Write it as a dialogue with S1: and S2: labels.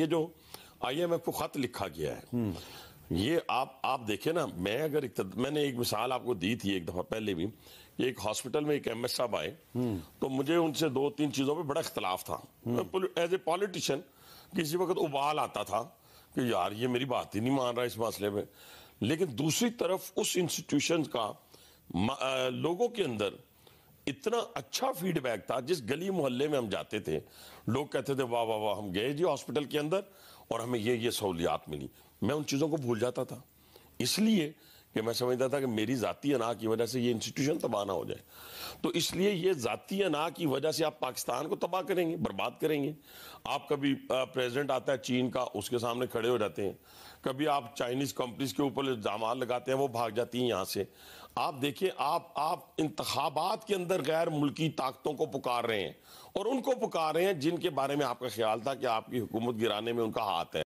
S1: ये जो आईएमएफ को खत लिखा गया है ये आप आप देखे ना मैं अगर एक मैंने एक मिसाल आपको दी थी एक दफा पहले भी एक हॉस्पिटल में एक एम एस साहब आए तो मुझे उनसे दो तीन चीजों पे बड़ा इख्तलाफ था एज ए पॉलिटिशियन किसी वक्त उबाल आता था कि यार ये मेरी बात ही नहीं मान रहा इस मसले में लेकिन दूसरी तरफ उस इंस्टीट्यूशन का लोगों के अंदर इतना अच्छा फीडबैक था जिस गली मोहल्ले में हम जाते थे लोग कहते थे वाह वाह वाह हम गए जी हॉस्पिटल के अंदर और हमें ये ये सहूलियात मिली मैं उन चीज़ों को भूल जाता था इसलिए कि मैं समझता था कि मेरी ज़ाती अना की वजह से ये इंस्टीट्यूशन तबाह ना हो जाए तो इसलिए ये ज़ाती अना की वजह से आप पाकिस्तान को तबाह करेंगे बर्बाद करेंगे आप कभी प्रेसिडेंट आता है चीन का उसके सामने खड़े हो जाते हैं कभी आप चाइनीज़ कंपनीज के ऊपर इल्ज़ाम लगाते हैं वो भाग जाती हैं यहाँ से आप देखिए आप आप इंतबात के अंदर गैर मुल्की ताकतों को पुकार रहे हैं और उनको पुकार रहे हैं जिनके बारे में आपका ख्याल था कि आपकी हुकूमत गिराने में उनका हाथ है